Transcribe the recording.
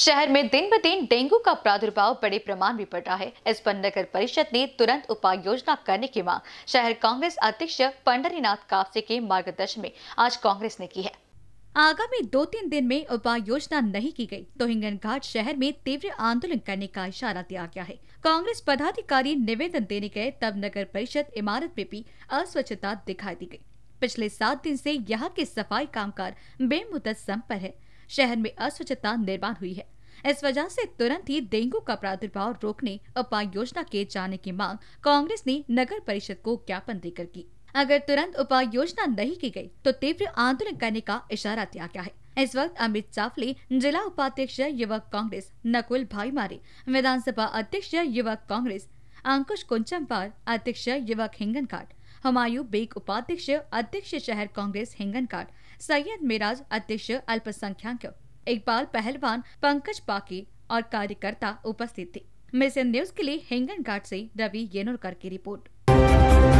शहर में दिन ब दिन डेंगू का प्रादुर्भाव बड़े प्रमाण में बढ़ रहा है इस पर नगर परिषद ने तुरंत उपाय योजना करने की मांग शहर कांग्रेस अध्यक्ष पंडरीनाथ काफसे के मार्गदर्शन में आज कांग्रेस ने की है आगामी दो तीन दिन में उपाय योजना नहीं की गई तो हिंगन घाट शहर में तीव्र आंदोलन करने का इशारा दिया गया है कांग्रेस पदाधिकारी निवेदन देने गए तब नगर परिषद इमारत में भी अस्वच्छता दिखाई दी गयी पिछले सात दिन से यहाँ के सफाई कामकार बेमुदत सम पर है शहर में अस्वच्छता निर्माण हुई है इस वजह से तुरंत ही डेंगू का प्रादुर्भाव रोकने उपाय योजना किए जाने की मांग कांग्रेस ने नगर परिषद को ज्ञापन देकर की अगर तुरंत उपाय योजना नहीं की गई तो तीव्र आंदोलन करने का इशारा दिया गया है इस वक्त अमित चावले जिला उपाध्यक्ष युवक कांग्रेस नकुल भाई मारे विधानसभा अध्यक्ष युवक कांग्रेस अंकुश कुंचमपार अध्यक्ष युवक हिंगनघाट हमायू बेग उपाध्यक्ष अध्यक्ष शहर कांग्रेस हिंगनघाट सैयद मिराज अध्यक्ष अल्पसंख्याक इकबाल पहलवान पंकज पाके और कार्यकर्ता उपस्थित थे मिशन न्यूज के लिए हिंगन घाट ऐसी रवि येनोरकर की रिपोर्ट